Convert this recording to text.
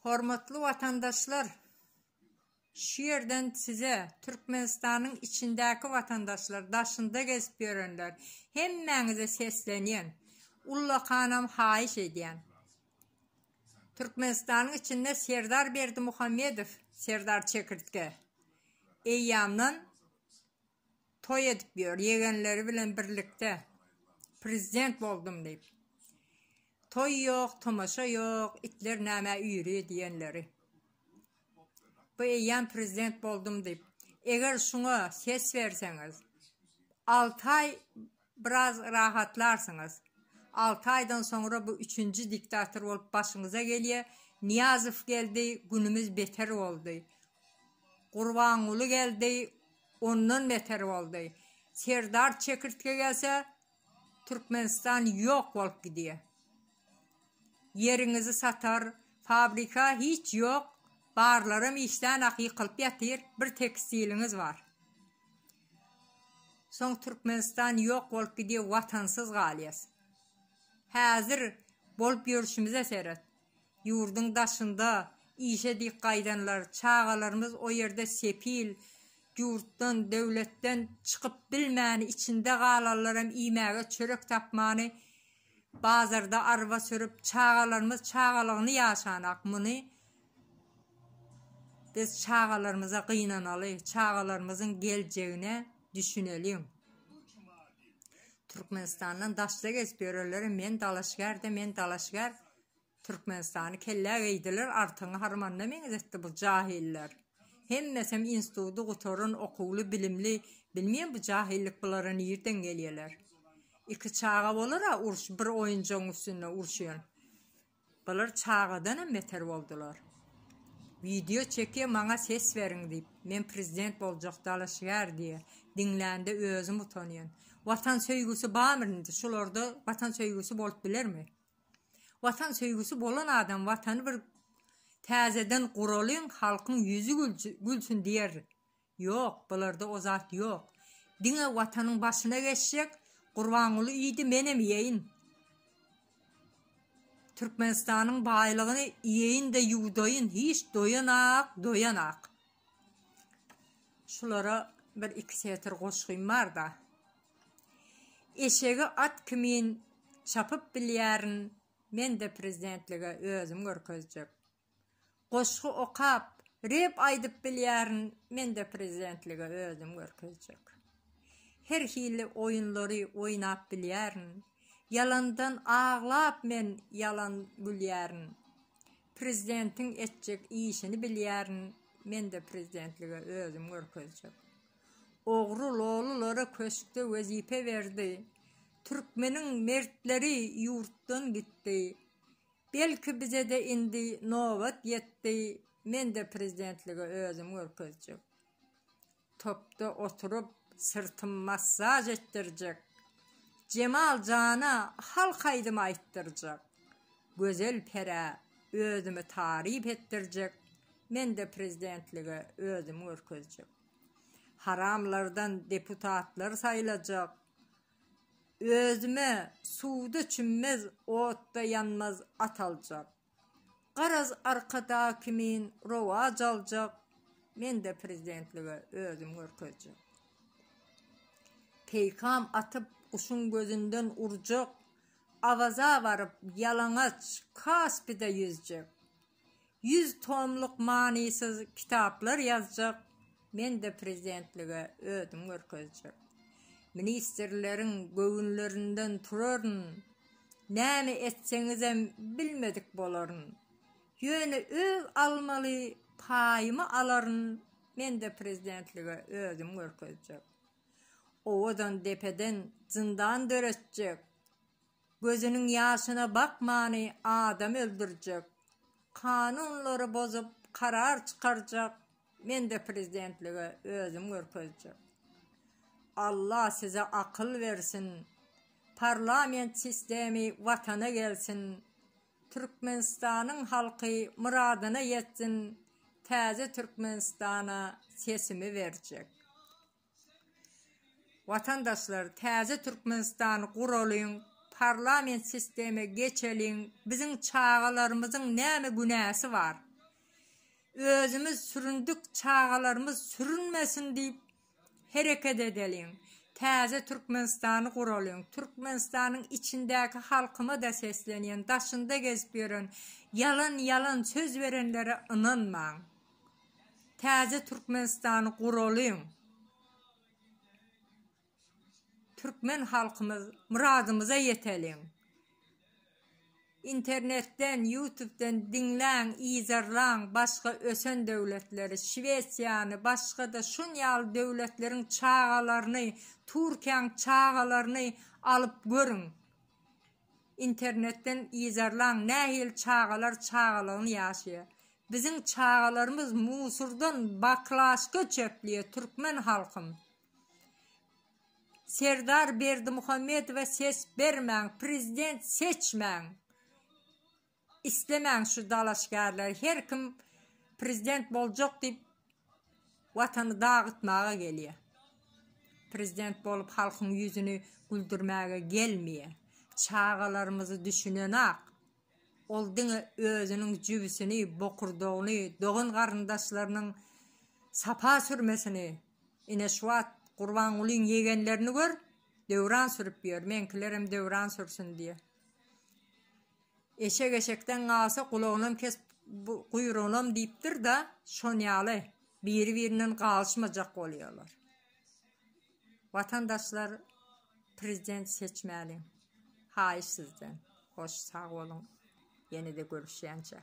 Hormatlı vatandaşlar, şu yerden size Türkmenistan'ın içindeki vatandaşlar, daşında gezip görenler, hemmenize sesleniyen, Ulla kanam haiş ediyen. Türkmenistan'ın içinde Serdar Berdi Muhammedov, Serdar Çekirtke, eyyamdan toy edip diyor, yegenleri bilen birlikte prezident oldum deyip toy yok, tomaşa yok, itler neme üyürü diyenleri. Bu eyen prezident boldum deyip. Eğer şuna ses verseniz, 6 ay biraz rahatlarsınız. 6 aydan sonra bu üçüncü diktatör olup başınıza geliyor. Niyazov geldi, günümüz beter oldu. Kurbanulu geldi, onun beter oldu. Serdar Çekirtke gelse, Türkmenistan yok olup gidiyor yerinizi satar, fabrika hiç yok, barlarım işten akı kılıp yatir, bir tekstiliniz var. Son Türkmenistan yok olup gidiyor vatansız galiyas. Hazır bolup görüşümüze seyret. Yurdun daşında işe dik qaydanlar, çağalarımız o yerde sepil, yurttan, devletten çıkıp bilmeni içinde galarlarım imäge çörek tapmany bazarda arva sürüp çağalarımız çağalığını yaşanak muni biz çağalarımıza qıynanalı çağalarımızın gelceğine düşünelim Türkmenistan'dan daşta geç men dalaşgar de men dalaşgar Türkmenistan'ı kelle geydiler artını harmanla men ezetti bu cahiller hem nesem institutu gutorun okulu bilimli bilmeyen bu cahillik bularını yerden geliyeler iki çağa bolar da urş bir oyuncağın üstünde urşuyor. Bular çağadan hem meter boldular. Video çekiye mana ses verin deyip men prezident boljak dalışyar diye dinlende özüm utanıyon. Vatan söygüsü bağmırındı. Şul orada vatan söygüsü bolup biler mi? Vatan söygüsü bolan adam vatanı bir tazeden kuralıyon halkın yüzü gülsün diyer. Yok, bularda o zat yok. Dine vatanın başına geçecek, құрбан ұлы үйді менем иейін түркменстанның байлығын иейін де юдайын еш доян ақ доян бір екі сәтір қошқиын бар да ешегі ат кімін шапып білерін мен де президентлігі өзім көркөзжіп қошқы оқап реп айдып білерін мен де президентлігі өзім көркөзжік her hili oyunları oynap bilýärin. Yalandan ağlap men yalan bilýärin. Prezidentin etjek işini bilýärin. Men de prezidentlige özüm görkezjek. Oğru lolulara köşkte verdi. Türkmenin mertleri yurttan gitti. Belki bize de indi novat yetti. Men de prezidentlige özüm görkezjek. Topta oturup сыртым массаж еттіржік жемал жаны халқайдым айттыржік көзел пәрі өзімі тарип еттіржік мен де президентлігі өзім өркөзжік харамлардан депутатлар сайлажық өзіме суды чүммез отта янмаз аталжық қараз арқада кімін роа жалжық мен де президентлігі өзім өркөзжік peykam atıp uşun gözünden urcuk, avaza varıp yalanaç, kasbide de yüzcük. Yüz tomluk manisiz kitaplar yazcık, men de prezidentliğe ödüm görközcük. Ministerlerin gövünlerinden turorun, Näme etsenize bilmedik bolorun. Yöne öv almalı payimi aların, men de prezidentliğe ödüm görközcük. o depeden zindan döretcek. Gözünün yaşına bakmani adam öldürjek. Kanunları bozup karar çıkaracak. Men de prezidentliğe özüm görkezcek. Allah size akıl versin. Parlament sistemi vatana gelsin. Türkmenistan'ın halkı muradına yetsin. Taze Türkmenistan'a sesimi verecek. Vatandaşlar, Täze Türkmenistan gurulyň, parlament sistemi geçelin, biziň çağalarymyzyň näme günäsi bar? Özümüz süründük, çağalarymyz sürünmesin diýip hereket edelim. Täze Türkmenistan gurulyň, Türkmenistanyň içindäki halkyma da seslenýän, daşynda gezip ýören, ýalan ýalan söz berenlere inanma. Täze Türkmenistan gurulyň Türkmen halkımız muradımıza yetelim. İnternetten, YouTube'den dinlen, izarlan, başka ösen devletleri, Şivesiyanı, başka da şunyal devletlerin çağalarını, Turken çağalarını alıp görün. İnternetten izarlan, nehil çağalar çağalarını yaşıyor. Bizim çağalarımız Musur'dan baklaşka çöplüyor Türkmen halkımız. Сердар Бердімұхамедова сес бермәң, президент сечмәң. Істемәң шы далашкәрлер, хер кім президент бол жоқ деп, ватаны дағытмаға келе. Президент болып, халқың юзіні күлдірмәге келмейе. Чағаларымызы дүшінен ақ, олдың өзінің жүвісіні, боқырдоғыны, доғын қарындашыларының сапа сүрмесіні, инешуат Kurban ulun yegenlerini gör, devran sürüp yer, menkilerim devran sürsün diye. Eşek eşekten ağasa kulağınam kes kuyruğunam deyiptir da şonyalı birbirinin kalışmayacak oluyorlar. Vatandaşlar prezident seçmeli. Hayır sizden. Hoş sağ olun. Yeni de görüşence.